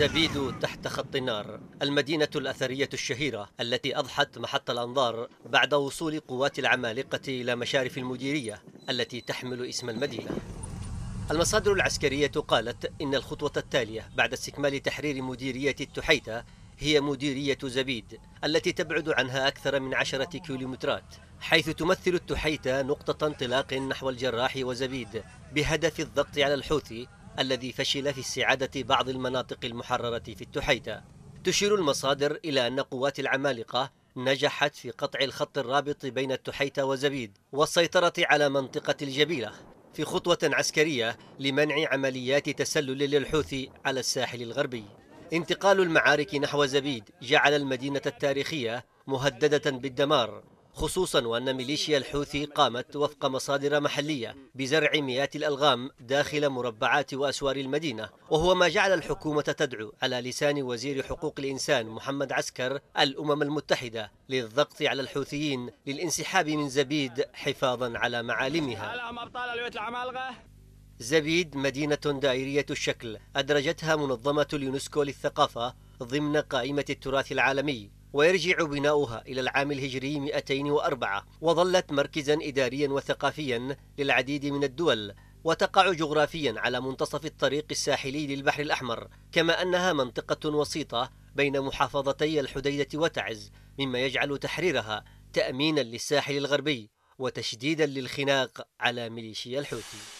الزبيد تحت خط النار المدينة الأثرية الشهيرة التي أضحت محط الأنظار بعد وصول قوات العمالقة إلى مشارف المديرية التي تحمل اسم المدينة المصادر العسكرية قالت إن الخطوة التالية بعد استكمال تحرير مديرية التحيتة هي مديرية زبيد التي تبعد عنها أكثر من عشرة كيلومترات حيث تمثل التحيتة نقطة انطلاق نحو الجراح وزبيد بهدف الضغط على الحوثي الذي فشل في استعادة بعض المناطق المحررة في التحيتة تشير المصادر إلى أن قوات العمالقة نجحت في قطع الخط الرابط بين التحيتة وزبيد والسيطرة على منطقة الجبيلة في خطوة عسكرية لمنع عمليات تسلل للحوثي على الساحل الغربي انتقال المعارك نحو زبيد جعل المدينة التاريخية مهددة بالدمار خصوصا وأن ميليشيا الحوثي قامت وفق مصادر محلية بزرع مئات الألغام داخل مربعات وأسوار المدينة وهو ما جعل الحكومة تدعو على لسان وزير حقوق الإنسان محمد عسكر الأمم المتحدة للضغط على الحوثيين للانسحاب من زبيد حفاظا على معالمها زبيد مدينة دائرية الشكل أدرجتها منظمة اليونسكو للثقافة ضمن قائمة التراث العالمي ويرجع بناؤها إلى العام الهجري 204 وظلت مركزا إداريا وثقافيا للعديد من الدول وتقع جغرافيا على منتصف الطريق الساحلي للبحر الأحمر كما أنها منطقة وسيطة بين محافظتي الحديدة وتعز مما يجعل تحريرها تأمينا للساحل الغربي وتشديدا للخناق على ميليشيا الحوثي